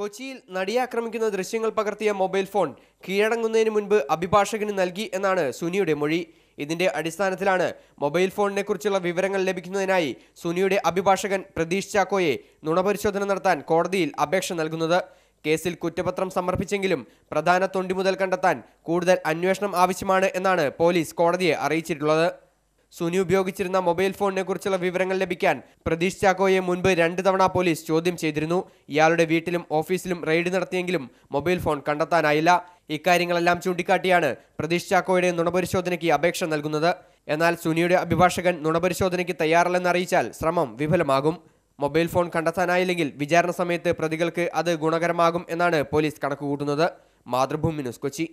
കൊച്ചിയിൽ ആക്രമിക്കുന്ന ദൃശ്യങ്ങൾ പകർത്തിയ മൊബൈൽ ഫോൺ കീഴടങ്ങുന്നതിന് മുൻപ് അഭിഭാഷകന് നൽകി എന്നാണ് സുനിയുടെ മൊഴി ഇതിന്റെ അടിസ്ഥാനത്തിലാണ് മൊബൈൽ ഫോണിനെ കുറിച്ചുള്ള വിവരങ്ങൾ ലഭിക്കുന്നതിനായി സുനിയുടെ അഭിഭാഷകൻ പ്രതീഷ് ചാക്കോയെ നുണപരിശോധന നടത്താൻ കോടതിയിൽ അപേക്ഷ നൽകുന്നത് കേസിൽ കുറ്റപത്രം സമർപ്പിച്ചെങ്കിലും പ്രധാന തൊണ്ടി മുതൽ കണ്ടെത്താൻ കൂടുതൽ അന്വേഷണം ആവശ്യമാണ് എന്നാണ് പോലീസ് കോടതിയെ അറിയിച്ചിട്ടുള്ളത് സുനി ഉപയോഗിച്ചിരുന്ന മൊബൈൽ ഫോണിനെ കുറിച്ചുള്ള വിവരങ്ങൾ ലഭിക്കാൻ പ്രതീഷ് ചാക്കോയെ മുൻപ് രണ്ട് തവണ പോലീസ് ചോദ്യം ചെയ്തിരുന്നു ഇയാളുടെ വീട്ടിലും ഓഫീസിലും റെയ്ഡ് നടത്തിയെങ്കിലും മൊബൈൽ ഫോൺ കണ്ടെത്താനായില്ല ഇക്കാര്യങ്ങളെല്ലാം ചൂണ്ടിക്കാട്ടിയാണ് പ്രതീഷ് ചാക്കോയുടെ നുണപരിശോധനയ്ക്ക് അപേക്ഷ നൽകുന്നത് എന്നാൽ സുനിയുടെ അഭിഭാഷകൻ നുണപരിശോധനയ്ക്ക് തയ്യാറല്ലെന്ന് അറിയിച്ചാൽ ശ്രമം വിഫലമാകും മൊബൈൽ ഫോൺ കണ്ടെത്താനായില്ലെങ്കിൽ വിചാരണ സമയത്ത് പ്രതികൾക്ക് അത് ഗുണകരമാകും എന്നാണ് പോലീസ് കണക്കുകൂട്ടുന്നത് മാതൃഭൂമി ന്യൂസ് കൊച്ചി